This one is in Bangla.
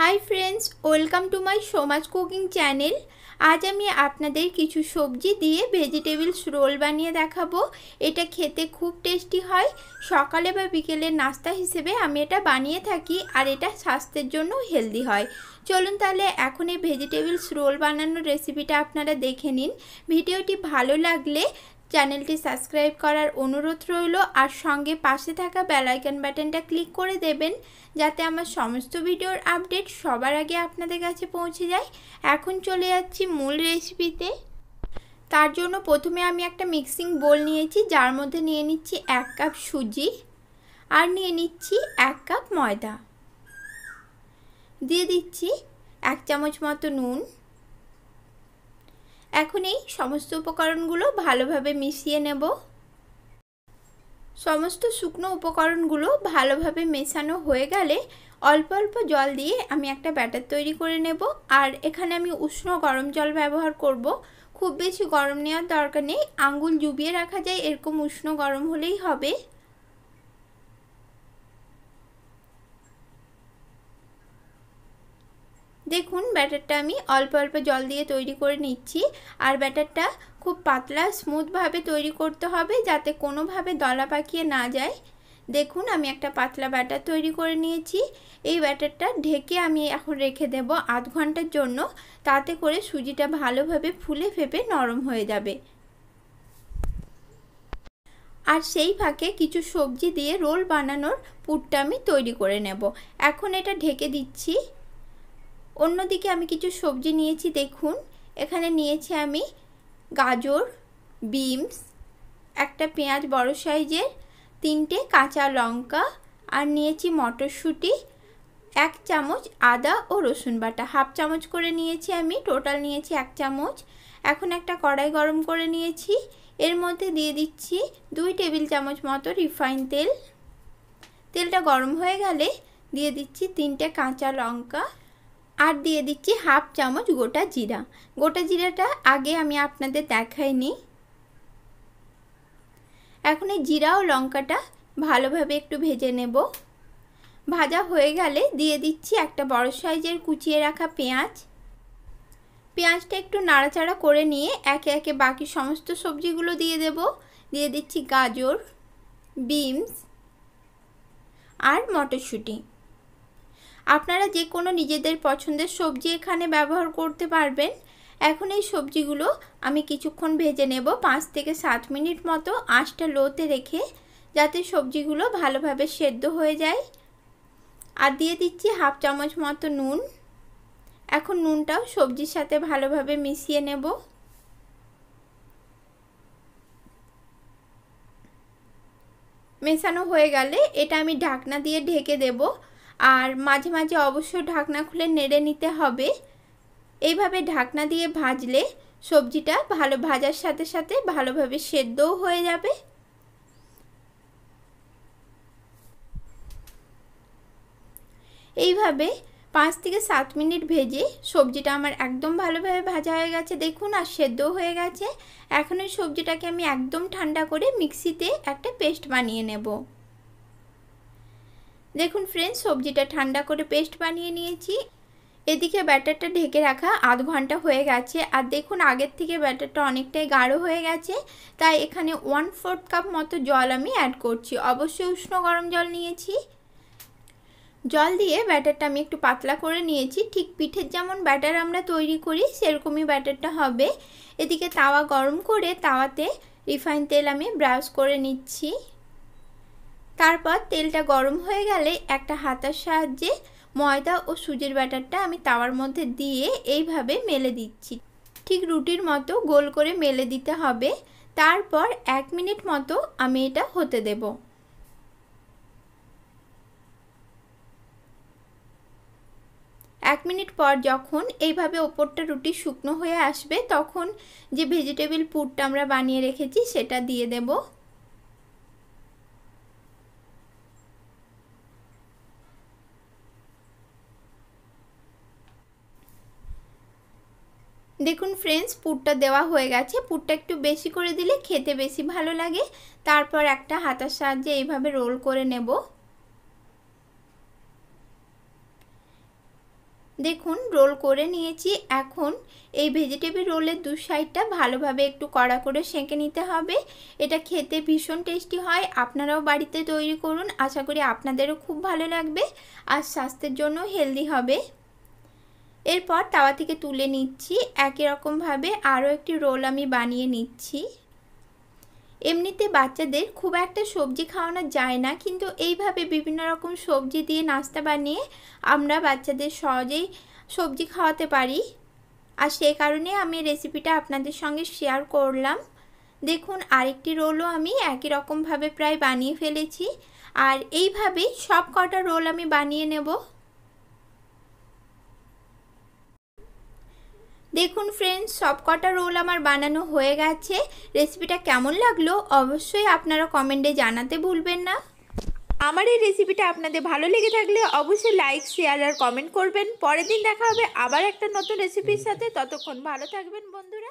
high friends welcome to my সোমাজ কুকিং চ্যানেল আজ আমি আপনাদের কিছু সবজি দিয়ে ভেজিটেবলস রোল বানিয়ে দেখাবো এটা খেতে খুব টেস্টি হয় সকালে বা বিকেলে নাস্তা হিসেবে আমি এটা বানিয়ে থাকি আর এটা স্বাস্থ্যের জন্য হেলদি হয় চলুন তাহলে এখন এই ভেজিটেবলস রোল বানানোর রেসিপিটা আপনারা দেখে নিন ভিডিওটি ভালো লাগলে চ্যানেলটি সাবস্ক্রাইব করার অনুরোধ রইল আর সঙ্গে পাশে থাকা বেলাইকন বাটনটা ক্লিক করে দেবেন যাতে আমার সমস্ত ভিডিওর আপডেট সবার আগে আপনাদের কাছে পৌঁছে যায় এখন চলে যাচ্ছি মূল রেসিপিতে তার জন্য প্রথমে আমি একটা মিক্সিং বোল নিয়েছি যার মধ্যে নিয়ে নিচ্ছি এক কাপ সুজি আর নিয়ে নিচ্ছি এক কাপ ময়দা দিয়ে দিচ্ছি এক চামচ মতো নুন এখন এই সমস্ত উপকরণগুলো ভালোভাবে মিশিয়ে নেব সমস্ত শুকনো উপকরণগুলো ভালোভাবে মেশানো হয়ে গেলে অল্প অল্প জল দিয়ে আমি একটা ব্যাটার তৈরি করে নেব আর এখানে আমি উষ্ণ গরম জল ব্যবহার করব খুব বেশি গরম নেওয়ার দরকার নেই আঙ্গুল জুবিয়ে রাখা যায় এরকম উষ্ণ গরম হলেই হবে দেখুন ব্যাটারটা আমি অল্প অল্প জল দিয়ে তৈরি করে নিচ্ছি আর ব্যাটারটা খুব পাতলা স্মুথভাবে তৈরি করতে হবে যাতে কোনোভাবে দলা পাকিয়ে না যায় দেখুন আমি একটা পাতলা ব্যাটার তৈরি করে নিয়েছি এই ব্যাটারটা ঢেকে আমি এখন রেখে দেব আধ ঘন্টার জন্য তাতে করে সুজিটা ভালোভাবে ফুলে ফেপে নরম হয়ে যাবে আর সেই ফাঁকে কিছু সবজি দিয়ে রোল বানানোর পুরটা আমি তৈরি করে নেব এখন এটা ঢেকে দিচ্ছি অন্যদিকে আমি কিছু সবজি নিয়েছি দেখুন এখানে নিয়েছি আমি গাজর বিমস একটা পেঁয়াজ বড় সাইজের তিনটে কাঁচা লঙ্কা আর নিয়েছি মটরশুঁটি এক চামচ আদা ও রসুন বাটা হাফ চামচ করে নিয়েছি আমি টোটাল নিয়েছি এক চামচ এখন একটা কড়াই গরম করে নিয়েছি এর মধ্যে দিয়ে দিচ্ছি দুই টেবিল চামচ মতো রিফাইন তেল তেলটা গরম হয়ে গেলে দিয়ে দিচ্ছি তিনটে কাঁচা লঙ্কা আর দিয়ে দিচ্ছি হাফ চামচ গোটা জিরা গোটা জিরাটা আগে আমি আপনাদের দেখাইনি এখন এই জিরা ও লঙ্কাটা ভালোভাবে একটু ভেজে নেব ভাজা হয়ে গেলে দিয়ে দিচ্ছি একটা বড় সাইজের কুচিয়ে রাখা পেঁয়াজ পেঁয়াজটা একটু নাড়াচাড়া করে নিয়ে একে একে বাকি সমস্ত সবজিগুলো দিয়ে দেব দিয়ে দিচ্ছি গাজর বিনস আর মটরশুঁটি আপনারা যে কোনো নিজেদের পছন্দের সবজি এখানে ব্যবহার করতে পারবেন এখন এই সবজিগুলো আমি কিছুক্ষণ ভেজে নেব পাঁচ থেকে সাত মিনিট মতো আঁচটা লোতে রেখে যাতে সবজিগুলো ভালোভাবে সেদ্ধ হয়ে যায় আর দিয়ে দিচ্ছি হাফ চামচ মতো নুন এখন নুনটাও সবজির সাথে ভালোভাবে মিশিয়ে নেব মেশানো হয়ে গেলে এটা আমি ঢাকনা দিয়ে ঢেকে দেবো আর মাঝে মাঝে অবশ্যই ঢাকনা খুলে নেড়ে নিতে হবে এইভাবে ঢাকনা দিয়ে ভাজলে সবজিটা ভালো ভাজার সাথে সাথে ভালোভাবে সেদ্ধও হয়ে যাবে এইভাবে পাঁচ থেকে সাত মিনিট ভেজে সবজিটা আমার একদম ভালোভাবে ভাজা হয়ে গেছে দেখুন আর সেদ্ধও হয়ে গেছে এখন ওই সবজিটাকে আমি একদম ঠান্ডা করে মিক্সিতে একটা পেস্ট বানিয়ে নেবো দেখুন ফ্রেন্ডস সবজিটা ঠান্ডা করে পেস্ট বানিয়ে নিয়েছি এদিকে ব্যাটারটা ঢেকে রাখা আধ ঘন্টা হয়ে গেছে আর দেখুন আগের থেকে ব্যাটারটা অনেকটাই গাঢ় হয়ে গেছে তাই এখানে ওয়ান ফোর্থ কাপ মতো জল আমি অ্যাড করছি অবশ্যই উষ্ণ গরম জল নিয়েছি জল দিয়ে ব্যাটারটা আমি একটু পাতলা করে নিয়েছি ঠিক পিঠের যেমন ব্যাটার আমরা তৈরি করি সেরকমই ব্যাটারটা হবে এদিকে তাওয়া গরম করে তাওয়াতে রিফাইন তেল আমি ব্রাশ করে নিচ্ছি তারপর তেলটা গরম হয়ে গেলে একটা হাতার সাহায্যে ময়দা ও সুজির ব্যাটারটা আমি তাওয়ার মধ্যে দিয়ে এইভাবে মেলে দিচ্ছি ঠিক রুটির মতো গোল করে মেলে দিতে হবে তারপর এক মিনিট মতো আমি এটা হতে দেব এক মিনিট পর যখন এইভাবে ওপরটা রুটি শুকনো হয়ে আসবে তখন যে ভেজিটেবিল পুরটা আমরা বানিয়ে রেখেছি সেটা দিয়ে দেবো দেখুন ফ্রেন্ডস পুরটা দেওয়া হয়ে গেছে পুরটা একটু বেশি করে দিলে খেতে বেশি ভালো লাগে তারপর একটা হাতার সাহায্যে এইভাবে রোল করে নেব দেখুন রোল করে নিয়েছি এখন এই ভেজিটেবল রোলের দু সাইডটা ভালোভাবে একটু কড়া করে সেঁকে নিতে হবে এটা খেতে ভীষণ টেস্টি হয় আপনারাও বাড়িতে তৈরি করুন আশা করি আপনাদেরও খুব ভালো লাগবে আর স্বাস্থ্যের জন্য হেলদি হবে এরপর তাওয়া থেকে তুলে নিচ্ছি একই রকমভাবে আরও একটি রোল আমি বানিয়ে নিচ্ছি এমনিতে বাচ্চাদের খুব একটা সবজি খাওয়ানো যায় না কিন্তু এইভাবে বিভিন্ন রকম সবজি দিয়ে নাস্তা বানিয়ে আমরা বাচ্চাদের সহজেই সবজি খাওয়াতে পারি আর সে কারণে আমি রেসিপিটা আপনাদের সঙ্গে শেয়ার করলাম দেখুন আরেকটি রোলও আমি একই রকমভাবে প্রায় বানিয়ে ফেলেছি আর এইভাবেই সব কটা রোল আমি বানিয়ে নেবো দেখুন ফ্রেন্ডস সব কটা রোল আমার বানানো হয়ে গেছে রেসিপিটা কেমন লাগলো অবশ্যই আপনারা কমেন্টে জানাতে ভুলবেন না আমার এই রেসিপিটা আপনাদের ভালো লেগে থাকলে অবশ্যই লাইক শেয়ার আর কমেন্ট করবেন পরের দিন দেখা হবে আবার একটা নতুন রেসিপির সাথে ততক্ষণ ভালো থাকবেন বন্ধুরা